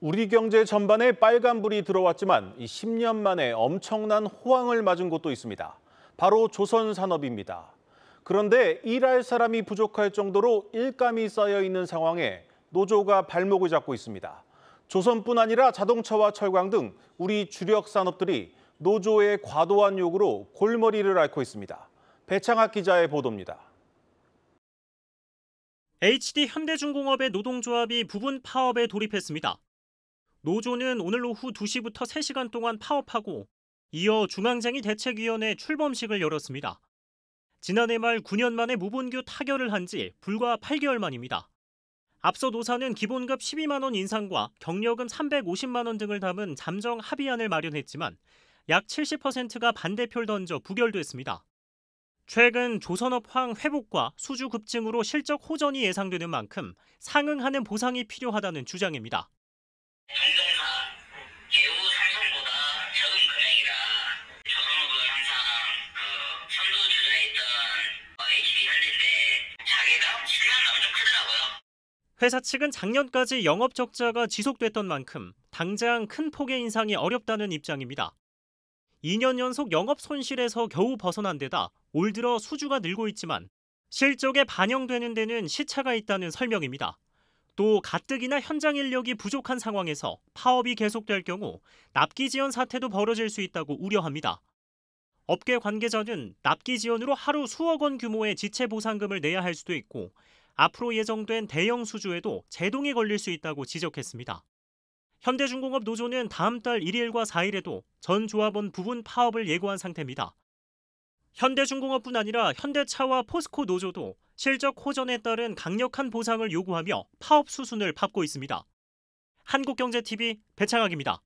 우리 경제 전반에 빨간불이 들어왔지만 10년 만에 엄청난 호황을 맞은 곳도 있습니다. 바로 조선 산업입니다. 그런데 일할 사람이 부족할 정도로 일감이 쌓여 있는 상황에 노조가 발목을 잡고 있습니다. 조선뿐 아니라 자동차와 철강 등 우리 주력 산업들이 노조의 과도한 요구로 골머리를 앓고 있습니다. 배창학 기자의 보도입니다. HD 현대중공업의 노동조합이 부분 파업에 돌입했습니다. 노조는 오늘 오후 2시부터 3시간 동안 파업하고 이어 중앙장이 대책위원회 출범식을 열었습니다. 지난해 말 9년 만에 무본교 타결을 한 지 불과 8개월 만입니다. 앞서 노사는 기본급 12만원 인상과 경력금 350만원 등을 담은 잠정 합의안을 마련했지만 약 70%가 반대표를 던져 부결됐습니다. 최근 조선업황 회복과 수주 급증으로 실적 호전이 예상되는 만큼 상응하는 보상이 필요하다는 주장입니다. 그 어, 회사 측은 작년까지 영업 적자가 지속됐던 만큼 당장 큰 폭의 인상이 어렵다는 입장입니다. 2년 연속 영업 손실에서 겨우 벗어난 데다 올 들어 수주가 늘고 있지만 실적에 반영되는 데는 시차가 있다는 설명입니다. 또 가뜩이나 현장 인력이 부족한 상황에서 파업이 계속될 경우 납기 지연 사태도 벌어질 수 있다고 우려합니다. 업계 관계자는 납기 지연으로 하루 수억 원 규모의 지체 보상금을 내야 할 수도 있고 앞으로 예정된 대형 수주에도 제동이 걸릴 수 있다고 지적했습니다. 현대중공업 노조는 다음 달 1일과 4일에도 전 조합원 부분 파업을 예고한 상태입니다. 현대중공업뿐 아니라 현대차와 포스코 노조도 실적 호전에 따른 강력한 보상을 요구하며 파업 수순을 밟고 있습니다. 한국경제TV 배창학입니다.